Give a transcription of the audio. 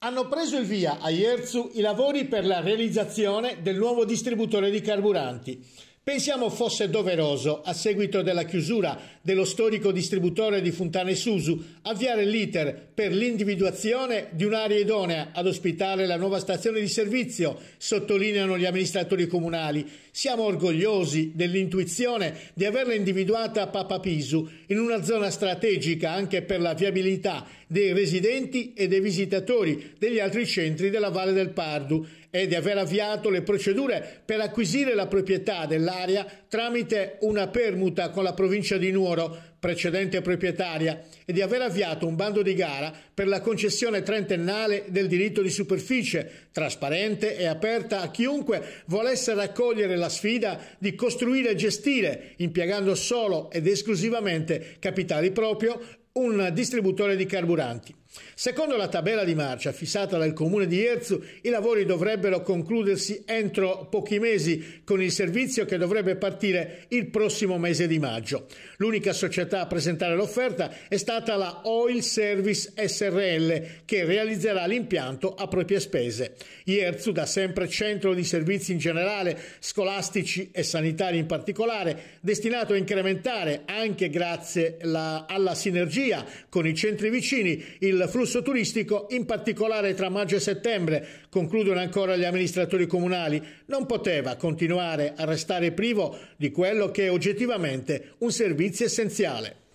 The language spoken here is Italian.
Hanno preso il via a Ierzu i lavori per la realizzazione del nuovo distributore di carburanti pensiamo fosse doveroso, a seguito della chiusura dello storico distributore di Fontane Susu, avviare l'iter per l'individuazione di un'area idonea ad ospitare la nuova stazione di servizio, sottolineano gli amministratori comunali. Siamo orgogliosi dell'intuizione di averla individuata a Papapisu, in una zona strategica anche per la viabilità dei residenti e dei visitatori degli altri centri della Valle del Pardu e di aver avviato le procedure per acquisire la proprietà dell'area tramite una permuta con la provincia di Nuoro, precedente proprietaria, e di aver avviato un bando di gara per la concessione trentennale del diritto di superficie, trasparente e aperta a chiunque volesse raccogliere la sfida di costruire e gestire, impiegando solo ed esclusivamente capitali proprio, un distributore di carburanti. Secondo la tabella di marcia fissata dal comune di Erzu, i lavori dovrebbero concludersi entro pochi mesi con il servizio che dovrebbe partire il prossimo mese di maggio. L'unica società a presentare l'offerta è stata la Oil Service SRL che realizzerà l'impianto a proprie spese. Erzu, da sempre centro di servizi in generale, scolastici e sanitari in particolare, destinato a incrementare anche grazie la, alla sinergia con i centri vicini il il flusso turistico, in particolare tra maggio e settembre, concludono ancora gli amministratori comunali, non poteva continuare a restare privo di quello che è oggettivamente un servizio essenziale.